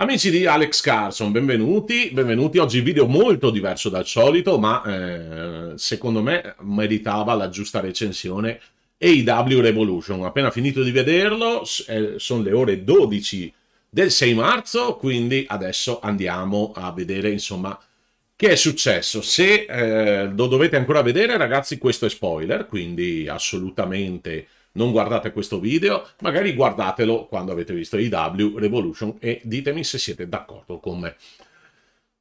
Amici di Alex Carson, benvenuti, benvenuti. Oggi video molto diverso dal solito, ma eh, secondo me meritava la giusta recensione. AW Revolution, appena finito di vederlo, eh, sono le ore 12 del 6 marzo, quindi adesso andiamo a vedere insomma che è successo. Se eh, lo dovete ancora vedere, ragazzi, questo è spoiler, quindi assolutamente non guardate questo video, magari guardatelo quando avete visto EW Revolution e ditemi se siete d'accordo con me.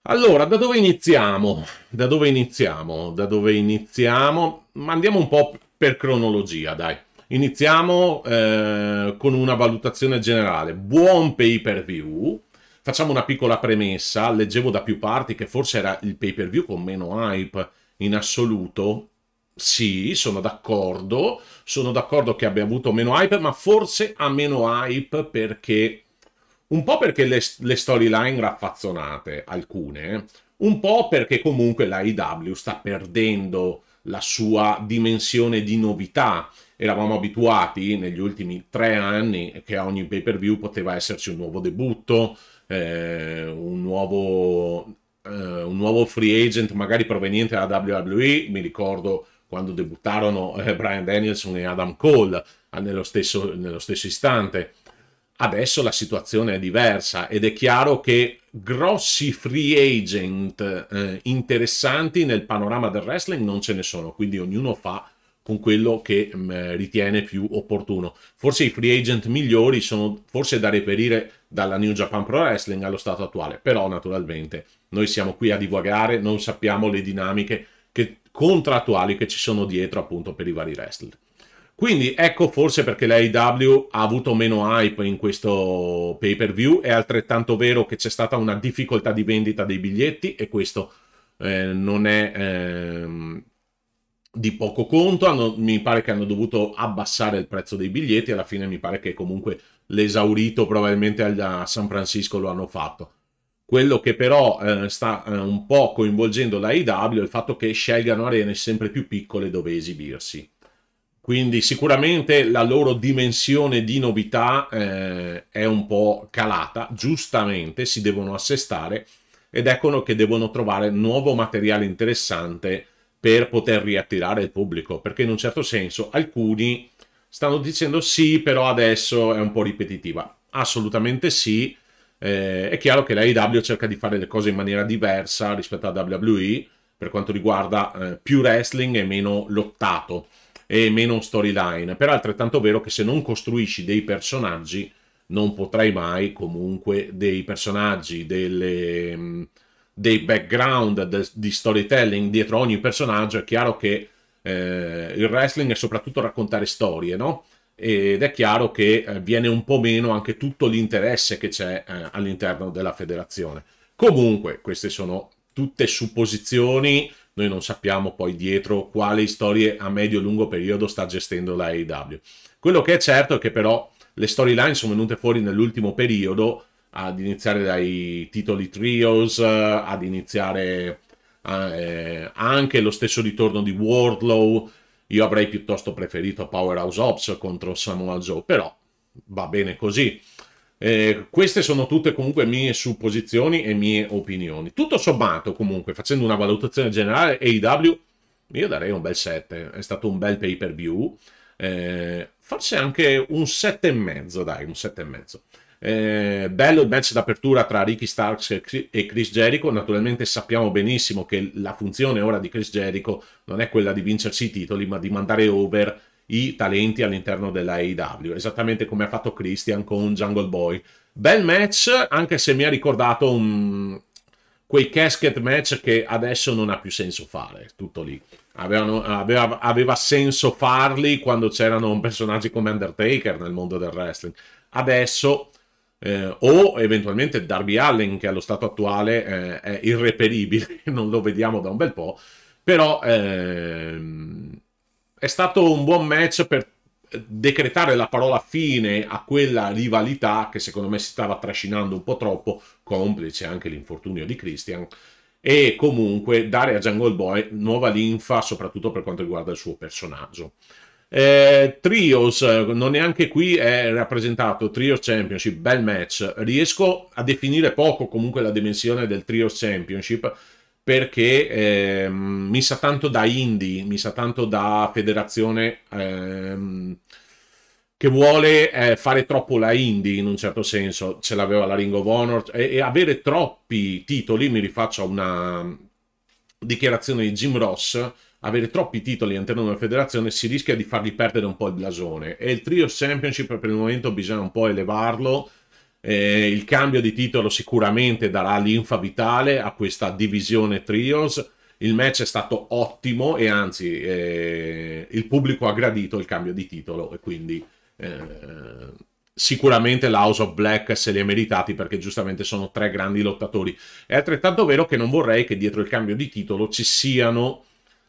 Allora, da dove iniziamo? Da dove iniziamo? Da dove iniziamo? Ma andiamo un po' per cronologia, dai. Iniziamo eh, con una valutazione generale. Buon pay per view. Facciamo una piccola premessa. Leggevo da più parti che forse era il pay per view con meno hype in assoluto sì, sono d'accordo, sono d'accordo che abbia avuto meno hype, ma forse ha meno hype perché... Un po' perché le, le storyline raffazzonate, alcune, un po' perché comunque la IW sta perdendo la sua dimensione di novità. Eravamo abituati negli ultimi tre anni che a ogni pay per view poteva esserci un nuovo debutto, eh, un, nuovo, eh, un nuovo free agent magari proveniente dalla WWE. Mi ricordo quando debuttarono eh, Brian Danielson e Adam Cole eh, nello stesso, nello stesso istante. Adesso la situazione è diversa ed è chiaro che grossi free agent eh, interessanti nel panorama del wrestling non ce ne sono, quindi ognuno fa con quello che mh, mm, eh, ritiene più opportuno. Forse i free agent migliori sono forse da reperire dalla New Japan Pro Wrestling allo stato attuale, però naturalmente noi siamo qui a divagare, non sappiamo le dinamiche che contrattuali che ci sono dietro appunto per i vari wrestler. Quindi ecco forse perché l'AEW ha avuto meno hype in questo pay per view, è altrettanto vero che c'è stata una difficoltà di vendita dei biglietti e questo eh, non è eh, di poco conto, hanno, mi pare che hanno dovuto abbassare il prezzo dei biglietti, alla fine mi pare che comunque l'esaurito probabilmente a San Francisco lo hanno fatto. Quello che però eh, sta eh, un po' coinvolgendo la IW è il fatto che scelgano arene sempre più piccole dove esibirsi. Quindi sicuramente la loro dimensione di novità eh, è un po' calata, giustamente si devono assestare ed eccolo che devono trovare nuovo materiale interessante per poter riattirare il pubblico, perché in un certo senso alcuni stanno dicendo sì, però adesso è un po' ripetitiva. Assolutamente sì, eh, è chiaro che l'AEW cerca di fare le cose in maniera diversa rispetto a WWE per quanto riguarda eh, più wrestling e meno lottato e meno storyline. Però è altrettanto vero che se non costruisci dei personaggi non potrai mai comunque dei personaggi, delle, mm, dei background de, di storytelling dietro ogni personaggio. È chiaro che eh, il wrestling è soprattutto raccontare storie, no? ed è chiaro che eh, viene un po' meno anche tutto l'interesse che c'è eh, all'interno della federazione. Comunque, queste sono tutte supposizioni, noi non sappiamo poi dietro quale storie a medio e lungo periodo sta gestendo la AEW. Quello che è certo è che però le storyline sono venute fuori nell'ultimo periodo, ad iniziare dai titoli trios, eh, ad iniziare eh, anche lo stesso ritorno di Wardlow, io avrei piuttosto preferito Powerhouse Ops contro Samoa Joe, però va bene così. Eh, queste sono tutte comunque mie supposizioni e mie opinioni. Tutto sommato, comunque, facendo una valutazione generale, AEW io darei un bel 7. È stato un bel pay per view. Eh, forse anche un 7,5, dai, un 7,5. Eh, bello il match d'apertura tra Ricky Starks e Chris Jericho. Naturalmente sappiamo benissimo che la funzione ora di Chris Jericho non è quella di vincerci i titoli, ma di mandare over i talenti all'interno della AEW, esattamente come ha fatto Christian con Jungle Boy. Bel match, anche se mi ha ricordato un... quei casket match che adesso non ha più senso fare, tutto lì. Avevano, aveva, aveva senso farli quando c'erano personaggi come Undertaker nel mondo del wrestling. Adesso eh, o eventualmente Darby Allen che allo stato attuale eh, è irreperibile, non lo vediamo da un bel po', però ehm, è stato un buon match per eh, decretare la parola fine a quella rivalità che secondo me si stava trascinando un po' troppo, complice anche l'infortunio di Christian, e comunque dare a Jungle Boy nuova linfa soprattutto per quanto riguarda il suo personaggio. Eh, trios, non neanche qui è rappresentato, Trios Championship, bel match. Riesco a definire poco comunque la dimensione del Trios Championship perché eh, mi sa tanto da indie, mi sa tanto da federazione eh, che vuole eh, fare troppo la indie in un certo senso, ce l'aveva la Ring of Honor e, e avere troppi titoli, mi rifaccio a una dichiarazione di Jim Ross, avere troppi titoli all'interno di una federazione si rischia di fargli perdere un po' il blasone e il Trio Championship per il momento bisogna un po' elevarlo. Eh, il cambio di titolo sicuramente darà l'infa vitale a questa divisione Trios. Il match è stato ottimo e anzi eh, il pubblico ha gradito il cambio di titolo e quindi eh, sicuramente l'House of Black se li è meritati perché giustamente sono tre grandi lottatori. È altrettanto vero che non vorrei che dietro il cambio di titolo ci siano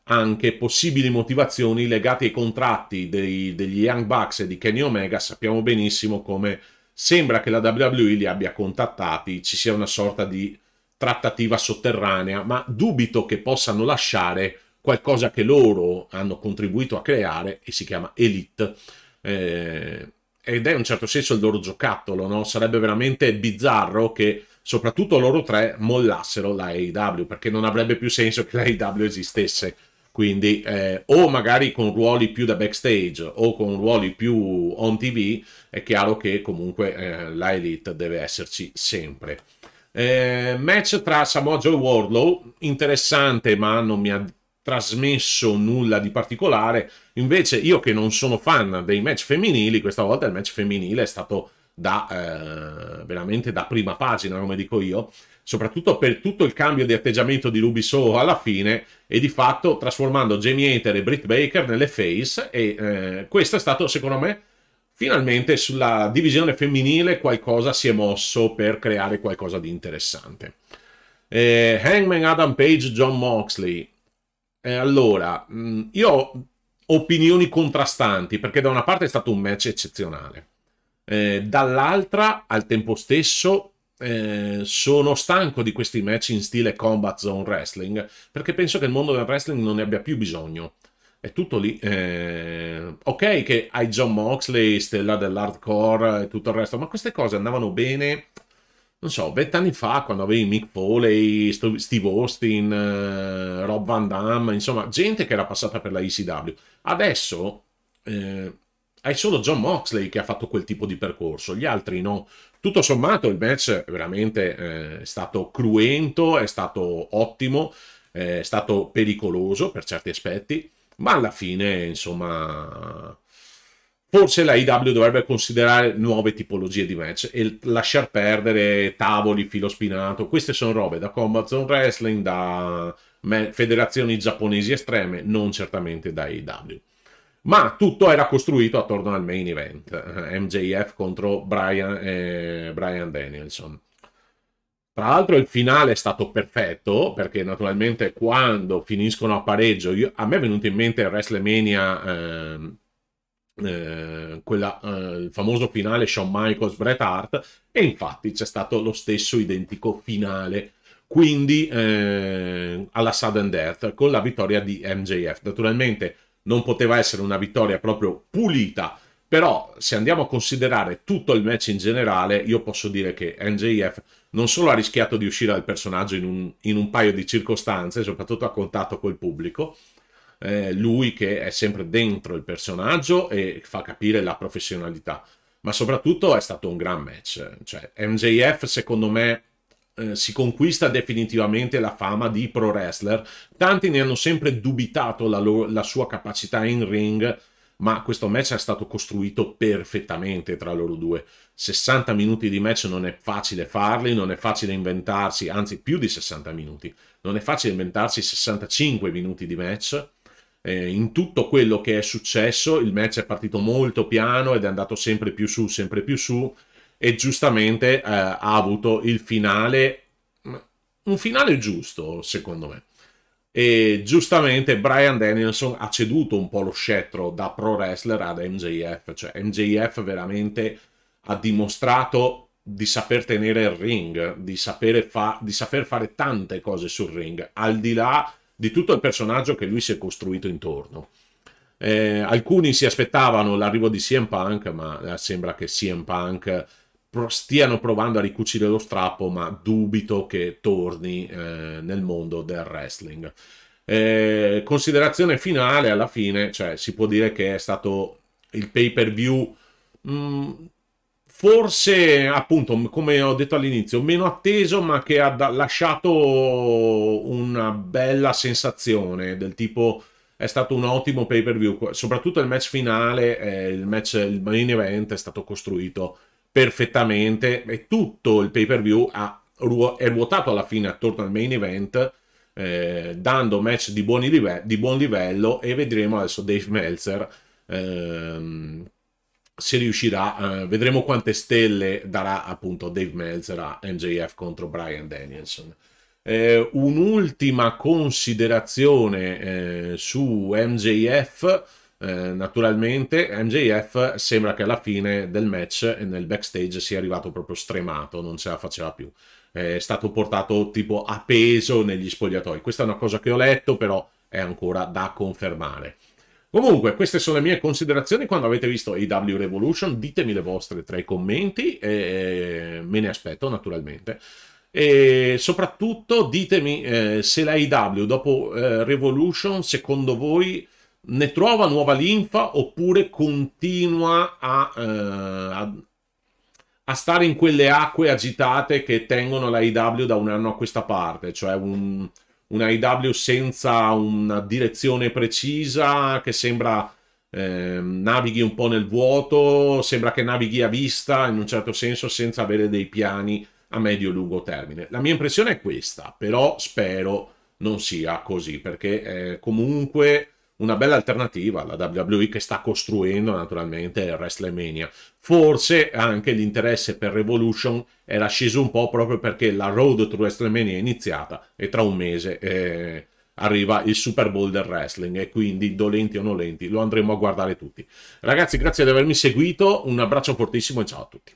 anche possibili motivazioni legate ai contratti dei, degli Young Bucks e di Kenny Omega. Sappiamo benissimo come sembra che la WWE li abbia contattati, ci sia una sorta di trattativa sotterranea, ma dubito che possano lasciare qualcosa che loro hanno contribuito a creare e si chiama Elite. Eh, ed è in un certo senso il loro giocattolo, no? Sarebbe veramente bizzarro che soprattutto loro tre mollassero la AEW, perché non avrebbe più senso che la AEW esistesse quindi eh, o magari con ruoli più da backstage o con ruoli più on TV, è chiaro che comunque eh, la Elite deve esserci sempre. Eh, match tra Samoa Joe e Wardlow, interessante ma non mi ha trasmesso nulla di particolare. Invece io che non sono fan dei match femminili, questa volta il match femminile è stato da, eh, veramente da prima pagina, come dico io, soprattutto per tutto il cambio di atteggiamento di Ruby Rubiso alla fine e di fatto trasformando Jamie Hater e Britt Baker nelle face e eh, questo è stato secondo me finalmente sulla divisione femminile qualcosa si è mosso per creare qualcosa di interessante. Eh, Hangman Adam Page, John Moxley. Eh, allora, mm, io ho opinioni contrastanti perché da una parte è stato un match eccezionale, eh, dall'altra al tempo stesso eh, sono stanco di questi match in stile combat zone wrestling perché penso che il mondo del wrestling non ne abbia più bisogno. È tutto lì. Eh, ok, che hai John Moxley, stella dell'hardcore e tutto il resto, ma queste cose andavano bene. Non so, vent'anni fa, quando avevi Mick Foley, Steve Austin, eh, Rob Van Damme, insomma, gente che era passata per la ECW. Adesso eh, hai solo John Moxley che ha fatto quel tipo di percorso, gli altri no. Tutto sommato il match veramente eh, è stato cruento, è stato ottimo, eh, è stato pericoloso per certi aspetti, ma alla fine, insomma, forse la IW dovrebbe considerare nuove tipologie di match e lasciar perdere tavoli, filo spinato. Queste sono robe da Combat Zone Wrestling, da federazioni giapponesi estreme, non certamente da IW ma tutto era costruito attorno al main event, eh, MJF contro Brian, eh, Brian Danielson. Tra l'altro il finale è stato perfetto, perché naturalmente quando finiscono a pareggio, io, a me è venuto in mente WrestleMania, eh, eh, quella, eh, il famoso finale Shawn Michaels, Bret Hart, e infatti c'è stato lo stesso identico finale quindi eh, alla sudden death con la vittoria di MJF. Naturalmente non poteva essere una vittoria proprio pulita, però se andiamo a considerare tutto il match in generale, io posso dire che NJF non solo ha rischiato di uscire dal personaggio in un, in un paio di circostanze, soprattutto a contatto col pubblico, eh, lui che è sempre dentro il personaggio e fa capire la professionalità, ma soprattutto è stato un gran match. Cioè, MJF secondo me eh, si conquista definitivamente la fama di pro wrestler. Tanti ne hanno sempre dubitato la, la sua capacità in ring, ma questo match è stato costruito perfettamente tra loro due. 60 minuti di match non è facile farli, non è facile inventarsi, anzi più di 60 minuti, non è facile inventarsi 65 minuti di match. Eh, in tutto quello che è successo, il match è partito molto piano ed è andato sempre più su, sempre più su, e giustamente eh, ha avuto il finale, mm, un finale giusto secondo me. E giustamente Brian Danielson ha ceduto un po' lo scettro da pro wrestler ad MJF, cioè MJF veramente ha dimostrato di saper tenere il ring, di, fa di saper fare tante cose sul ring, al di là di tutto il personaggio che lui si è costruito intorno. Eh, alcuni si aspettavano l'arrivo di CM Punk, ma eh, sembra che CM Punk stiano provando a ricucire lo strappo, ma dubito che torni eh, nel mondo del wrestling. Eh, considerazione finale, alla fine, cioè, si può dire che è stato il pay per view. Mm, forse appunto come ho detto all'inizio meno atteso ma che ha lasciato una bella sensazione del tipo è stato un ottimo pay per view soprattutto il match finale eh, il match il main event è stato costruito perfettamente e tutto il pay per view ha, è ruotato alla fine attorno al main event eh, dando match di, live- di, buon livello e vedremo adesso Dave Meltzer ehm, se riuscirà, eh, vedremo quante stelle darà appunto Dave Meltzer a MJF contro Brian Danielson. Eh, un'ultima considerazione eh, su MJF eh, naturalmente MJF sembra che alla fine del match e nel backstage sia arrivato proprio stremato, non ce la faceva più. È stato portato tipo a peso negli spogliatoi. Questa è una cosa che ho letto, però è ancora da confermare. Comunque, queste sono le mie considerazioni quando avete visto AW Revolution. Ditemi le vostre tra i commenti e eh, me ne aspetto naturalmente. E soprattutto ditemi eh, se la AW dopo eh, Revolution, secondo voi, ne trova nuova linfa oppure continua a, eh, a, stare in quelle acque agitate che tengono la IW da un anno a questa parte, cioè un, una IW senza una direzione precisa che sembra eh, navighi un po' nel vuoto, sembra che navighi a vista in un certo senso senza avere dei piani a medio-lungo e termine. La mia impressione è questa, però spero non sia così perché eh, comunque una bella alternativa alla WWE che sta costruendo naturalmente il WrestleMania. Forse anche l'interesse per Revolution era sceso un po' proprio perché la road to WrestleMania è iniziata e tra un mese eh, arriva il Super Bowl del wrestling e quindi dolenti o nolenti lo andremo a guardare tutti. Ragazzi, grazie di avermi seguito, un abbraccio fortissimo e ciao a tutti.